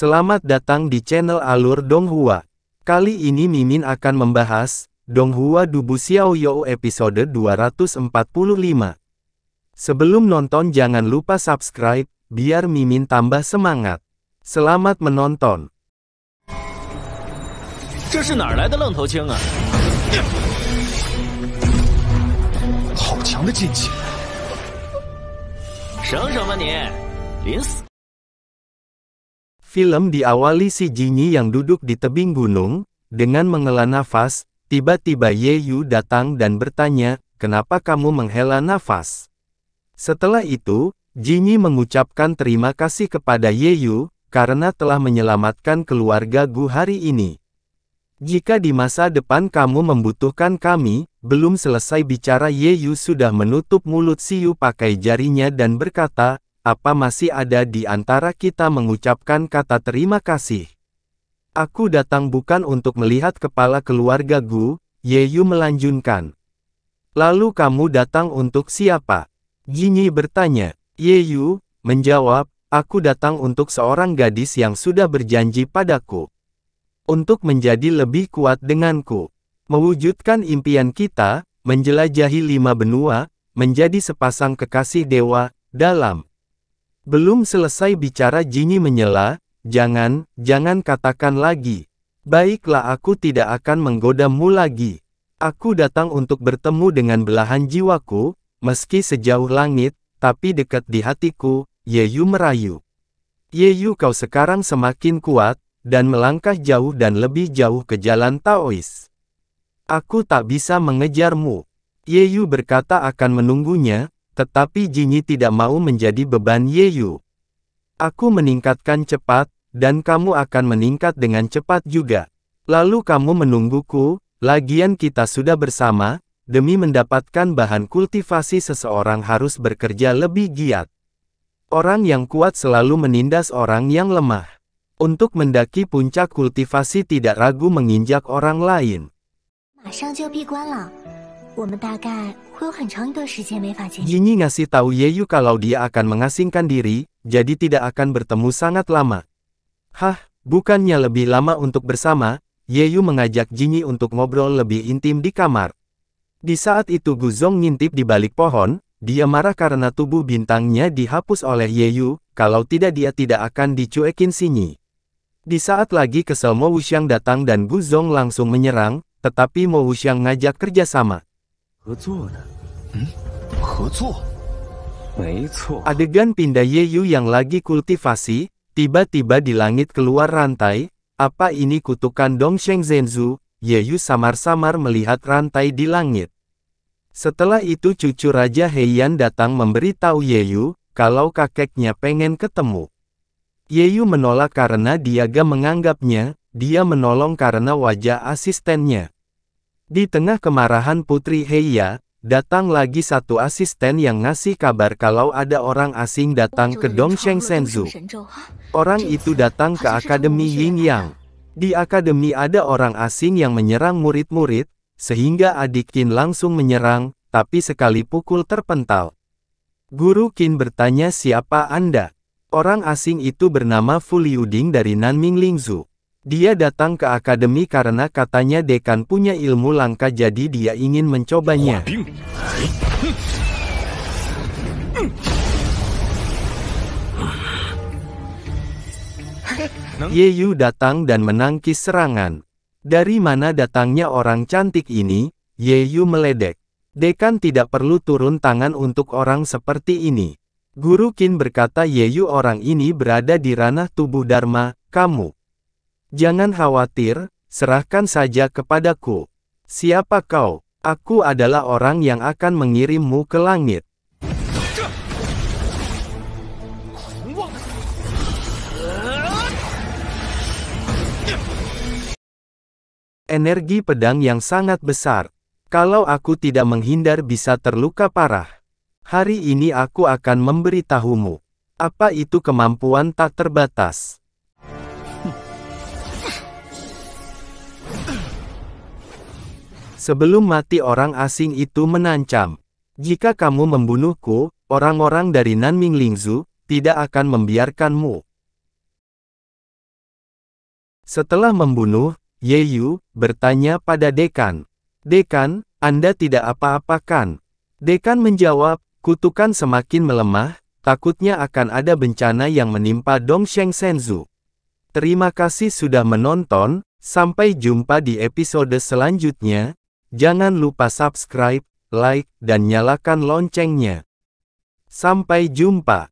Selamat datang di channel Alur Donghua. Kali ini Mimin akan membahas Donghua Dubu Xiao Xiaoyou episode 245. Sebelum nonton jangan lupa subscribe, biar Mimin tambah semangat. Selamat menonton. 这是哪儿来的愣头青啊？好强的劲气！省省吧你，临死。Film diawali si Jinyi yang duduk di tebing gunung, dengan menghela nafas, tiba-tiba Ye Yu datang dan bertanya, kenapa kamu menghela nafas? Setelah itu, Jinyi mengucapkan terima kasih kepada Ye Yu, karena telah menyelamatkan keluarga Gu hari ini. Jika di masa depan kamu membutuhkan kami, belum selesai bicara Ye Yu sudah menutup mulut Si Yu pakai jarinya dan berkata, apa masih ada di antara kita mengucapkan kata terima kasih? Aku datang bukan untuk melihat kepala keluarga Gu, Yeyu melanjutkan. Lalu kamu datang untuk siapa? Jinyi bertanya. Yeyu, menjawab, aku datang untuk seorang gadis yang sudah berjanji padaku. Untuk menjadi lebih kuat denganku. Mewujudkan impian kita, menjelajahi lima benua, menjadi sepasang kekasih dewa, dalam belum selesai bicara Jinyi menyela, jangan, jangan katakan lagi. Baiklah aku tidak akan menggodamu lagi. Aku datang untuk bertemu dengan belahan jiwaku, meski sejauh langit, tapi dekat di hatiku, Yeyu merayu. Yeyu kau sekarang semakin kuat, dan melangkah jauh dan lebih jauh ke jalan Taois. Aku tak bisa mengejarmu. Yeyu berkata akan menunggunya, tetapi Jinyi tidak mau menjadi beban Ye Yu. Aku meningkatkan cepat, dan kamu akan meningkat dengan cepat juga. Lalu kamu menungguku, lagian kita sudah bersama, demi mendapatkan bahan kultivasi seseorang harus bekerja lebih giat. Orang yang kuat selalu menindas orang yang lemah. Untuk mendaki puncak kultivasi tidak ragu menginjak orang lain. 我们大概会有很长一段时间没法见面。Yinyi ngasih tahu Yeyu kalau dia akan mengasingkan diri, jadi tidak akan bertemu sangat lama. Hah, bukannya lebih lama untuk bersama, Yeyu mengajak Jinyi untuk ngobrol lebih intim di kamar. Di saat itu Guzong ngintip di balik pohon, dia marah karena tubuh bintangnya dihapus oleh Yeyu, kalau tidak dia tidak akan dicuekin Sinyi. Di saat lagi kesel Mo Wuxiang datang dan Guzong langsung menyerang, tetapi Mo Wuxiang ngajak kerjasama. Adegan pindah Yeyu yang lagi kultivasi, tiba-tiba di langit keluar rantai, apa ini kutukan Dong Sheng Zenzu? Yeyu samar-samar melihat rantai di langit. Setelah itu cucu Raja Heian datang memberitahu Yeyu, kalau kakeknya pengen ketemu. Yeyu menolak karena dia Diaga menganggapnya, dia menolong karena wajah asistennya. Di tengah kemarahan Putri Heia, datang lagi satu asisten yang ngasih kabar kalau ada orang asing datang ke Dongsheng Senzu. Orang itu datang ke Akademi Ying Yang. Di akademi ada orang asing yang menyerang murid-murid, sehingga adik Qin langsung menyerang, tapi sekali pukul terpental. Guru Qin bertanya siapa Anda? Orang asing itu bernama Fu Liuding dari Nanming Lingzu. Dia datang ke akademi karena katanya dekan punya ilmu langka jadi dia ingin mencobanya. Ye Yu datang dan menangkis serangan. Dari mana datangnya orang cantik ini? Ye Yu meledek. Dekan tidak perlu turun tangan untuk orang seperti ini. Guru Qin berkata Ye Yu orang ini berada di ranah tubuh Dharma, kamu. Jangan khawatir, serahkan saja kepadaku. Siapa kau? Aku adalah orang yang akan mengirimmu ke langit. Energi pedang yang sangat besar. Kalau aku tidak menghindar bisa terluka parah. Hari ini aku akan memberitahumu. Apa itu kemampuan tak terbatas? Sebelum mati orang asing itu menancam. Jika kamu membunuhku, orang-orang dari Nanming Lingzu tidak akan membiarkanmu. Setelah membunuh, Ye Yu bertanya pada Dekan. Dekan, Anda tidak apa-apakan. Dekan menjawab, kutukan semakin melemah, takutnya akan ada bencana yang menimpa Dong Dongsheng Senzu. Terima kasih sudah menonton, sampai jumpa di episode selanjutnya. Jangan lupa subscribe, like, dan nyalakan loncengnya. Sampai jumpa!